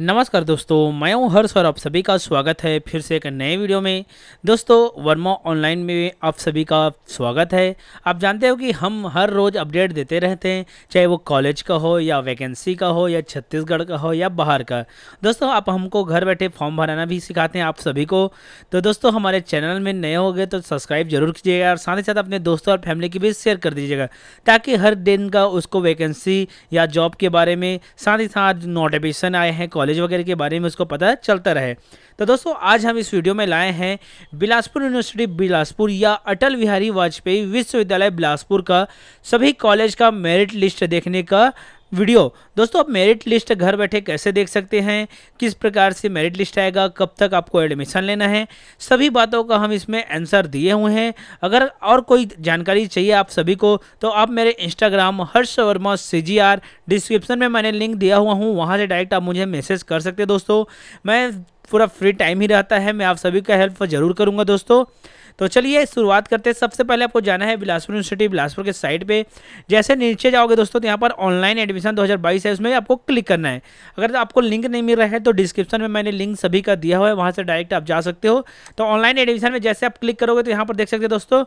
नमस्कार दोस्तों मैं हूं हर्ष और आप सभी का स्वागत है फिर से एक नए वीडियो में दोस्तों वर्मा ऑनलाइन में आप सभी का स्वागत है आप जानते हो कि हम हर रोज़ अपडेट देते रहते हैं चाहे वो कॉलेज का हो या वैकेंसी का हो या छत्तीसगढ़ का हो या बाहर का दोस्तों आप हमको घर बैठे फॉर्म भराना भी सिखाते हैं आप सभी को तो दोस्तों हमारे चैनल में नए हो गए तो सब्सक्राइब जरूर कीजिएगा और साथ ही साथ अपने दोस्तों और फैमिली की भी शेयर कर दीजिएगा ताकि हर दिन का उसको वैकेंसी या जॉब के बारे में साथ ही साथ नोटिफिकेशन आए हैं कॉलेज कॉलेज वगैरह के बारे में उसको पता चलता रहे तो दोस्तों आज हम इस वीडियो में लाए हैं बिलासपुर यूनिवर्सिटी बिलासपुर या अटल बिहारी वाजपेयी विश्वविद्यालय बिलासपुर का सभी कॉलेज का मेरिट लिस्ट देखने का वीडियो दोस्तों आप मेरिट लिस्ट घर बैठे कैसे देख सकते हैं किस प्रकार से मेरिट लिस्ट आएगा कब तक आपको एडमिशन लेना है सभी बातों का हम इसमें आंसर दिए हुए हैं अगर और कोई जानकारी चाहिए आप सभी को तो आप मेरे Instagram Harsh Verma C G R description में मैंने लिंक दिया हुआ हूँ वहाँ से डायरेक्ट आप मुझे मैसेज कर सकते हैं दोस्तों मैं पूरा फ्री टाइम ही रहता है मैं आप सभी का हेल्प जरूर करूँगा दोस्तों तो चलिए शुरुआत करते हैं सबसे पहले आपको जाना है बिलासपुर यूनिवर्सिटी बिलासपुर के साइट पे जैसे नीचे जाओगे दोस्तों तो यहाँ पर ऑनलाइन एडमिशन 2022 है उसमें आपको क्लिक करना है अगर तो आपको लिंक नहीं मिल रहा है तो डिस्क्रिप्शन में मैंने लिंक सभी का दिया हुआ है वहाँ से डायरेक्ट आप जा सकते हो तो ऑनलाइन एडमिशन में जैसे आप क्लिक करोगे तो यहाँ पर देख सकते हैं दोस्तों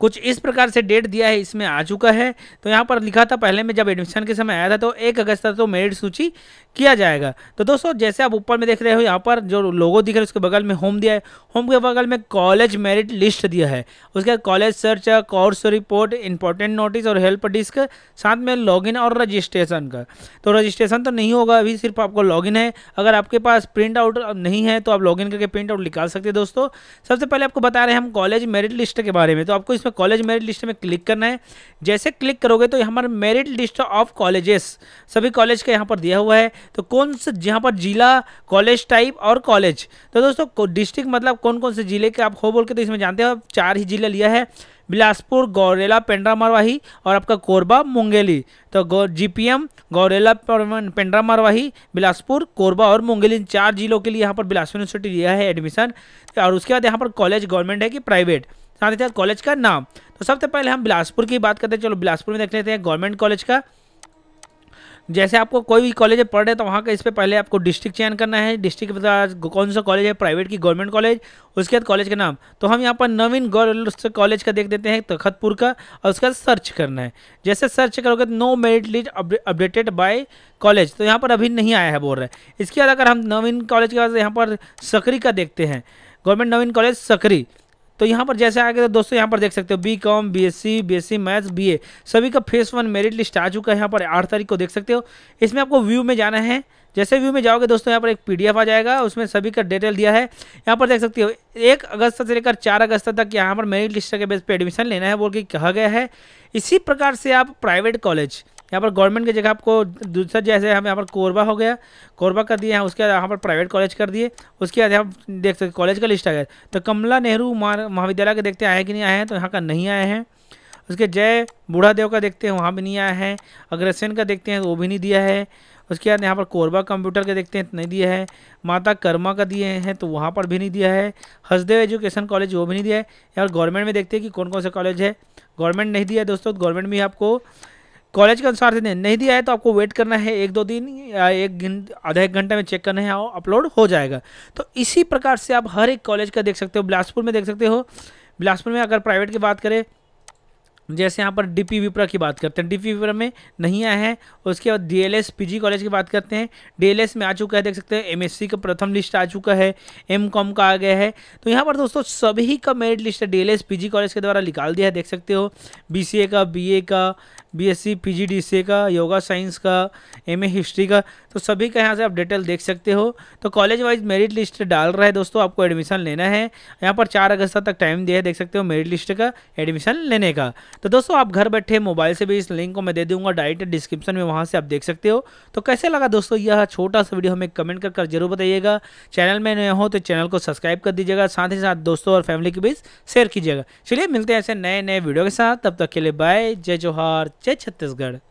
कुछ इस प्रकार से डेट दिया है इसमें आ चुका है तो यहाँ पर लिखा था पहले में जब एडमिशन के समय आया था तो एक अगस्त तक तो मेरिट सूची किया जाएगा तो दोस्तों जैसे आप ऊपर में देख रहे हो यहाँ पर जो लोगों दिख रहे हैं उसके बगल में होम दिया है होम के बगल में कॉलेज मेरिट लिस्ट दिया है उसके बाद college search course report important notice और हेल्प डिस्क साथ में लॉगिन और रजिस्ट्रेशन का तो रजिस्ट्रेशन तो नहीं होगा अभी सिर्फ आपको लॉगिन है अगर आपके पास प्रिंट आउट नहीं है तो आप लॉगिन करके प्रिंट आउट निकाल सकते हैं दोस्तों सबसे पहले आपको बता रहे हैं हम कॉलेज मेरिट लिस्ट के बारे में तो आपको इसमें आपका कॉलेज मेरिट लिस्ट में क्लिक करना है जैसे क्लिक करोगे तो हमारे मेरिट लिस्ट ऑफ कॉलेजेस सभी कॉलेज का यहाँ पर दिया हुआ है तो कौन से जहाँ पर जिला कॉलेज टाइप और कॉलेज तो दोस्तों डिस्ट्रिक्ट मतलब कौन कौन से जिले के आप हो बोल के तो इसमें जानते हो चार ही जिला लिया है बिलासपुर गौरेला पेंड्रा मारवाही और आपका कोरबा मुंगेली तो G P M Gaurela Pendra Marwahi Bilaspur Korba और मुंगेली इन चार जिलों के लिए यहाँ पर बिलासपुर यूनिवर्सिटी लिया है एडमिशन और उसके बाद यहाँ पर कॉलेज गवर्नमेंट है कि प्राइवेट साथ ही साथ कॉलेज का नाम तो सबसे पहले हम बिलासपुर की बात करते हैं चलो बिलासपुर में देख लेते हैं गवर्नमेंट कॉलेज का जैसे आपको कोई भी कॉलेज पढ़ रहे तो वहाँ का इस पर पहले आपको डिस्ट्रिक्ट चयन करना है डिस्ट्रिक्ट के बाद कौन सा कॉलेज है प्राइवेट की गवर्नमेंट कॉलेज उसके बाद कॉलेज का नाम तो हम यहाँ पर नवीन गर्ल्स कॉलेज का देख देते हैं तखतपुर तो का और उसके बाद सर्च करना है जैसे सर्च करोगे तो no merit list updated by college तो यहाँ पर अभी नहीं आया है बोल रहे इसके बाद अगर हम नवीन कॉलेज के बाद यहाँ पर सकरी का देखते हैं गवर्नमेंट नवीन कॉलेज सकरी तो यहाँ पर जैसे आगे तो दोस्तों यहाँ पर देख सकते हो B com B S C B S C maths B A सभी का फेस वन मेरिट लिस्ट आ चुका है यहाँ पर आठ तारीख को देख सकते हो इसमें आपको व्यू में जाना है जैसे व्यू में जाओगे दोस्तों यहाँ पर एक पीडीएफ आ जाएगा उसमें सभी का डिटेल दिया है यहाँ पर देख सकते हो एक अगस्त से लेकर चार अगस्त तक यहाँ पर मेरिट लिस्ट के बेस पर एडमिशन लेना है बोल के कहा गया है इसी प्रकार से आप प्राइवेट कॉलेज यहाँ पर गवर्नमेंट की जगह आपको दूसरा जैसे हम यहाँ पर कोरबा हो गया कोरबा कर दिए हैं उसके बाद यहाँ पर प्राइवेट कॉलेज कर दिए उसके बाद यहाँ देख सकते कॉलेज का लिस्ट आ गया तो कमला नेहरू महाविद्यालय के देखते आए कि नहीं आए हैं तो यहाँ का नहीं आए हैं उसके जय बूढ़ा देव का देखते हैं वहाँ भी नहीं आया है अग्रसेन का देखते हैं वो भी नहीं दिया है उसके बाद यहाँ पर कोरबा कंप्यूटर का देखते हैं तो नहीं दिया है माता कर्मा का दिए हैं तो वहाँ पर भी नहीं दिया है हसदेव एजुकेशन कॉलेज वो भी नहीं दिया है यहाँ गवर्नमेंट में देखते हैं कि कौन कौन सा कॉलेज है गवर्नमेंट नहीं दिया है दोस्तों गवर्नमेंट में आपको कॉलेज के अनुसार से नहीं दिया है तो आपको वेट करना है एक दो दिन या एक घंटे आधा एक घंटे में चेक करना है और अपलोड हो जाएगा तो इसी प्रकार से आप हर एक कॉलेज का देख सकते हो बिलासपुर में देख सकते हो बिलासपुर में अगर प्राइवेट की बात करें जैसे यहाँ पर डीपी विप्रा की बात करते हैं डीपी विप्रा में नहीं आए हैं उसके बाद डीएलएस पीजी कॉलेज की बात करते हैं डीएलएस में आ चुका है देख सकते हैं एमएससी का प्रथम लिस्ट आ चुका है एम कॉम का आ गया है तो यहाँ पर दोस्तों सभी का मेरिट लिस्ट है डीएलएस पीजी कॉलेज के द्वारा निकाल दिया है देख सकते हो ए का ए का बी सी ए का योगा साइंस का ए हिस्ट्री का तो सभी का यहाँ से आप डिटेल देख सकते हो तो कॉलेज वाइज मेरिट लिस्ट डाल रहा है दोस्तों आपको एडमिशन लेना है यहाँ पर चार अगस्त तक टाइम दिया है देख सकते हो मेरिट लिस्ट का एडमिशन लेने का तो दोस्तों आप घर बैठे मोबाइल से भी इस लिंक को मैं दे दूंगा डायरेक्ट डिस्क्रिप्शन में वहाँ से आप देख सकते हो तो कैसे लगा दोस्तों यह छोटा सा वीडियो हमें कमेंट कर, कर जरूर बताइएगा चैनल में नए हो तो चैनल को सब्सक्राइब कर दीजिएगा साथ ही साथ दोस्तों और फैमिली के बीच शेयर कीजिएगा चलिए मिलते हैं ऐसे नए नए वीडियो के साथ तब तक के लिए बाय जय जोहार जय छत्तीसगढ़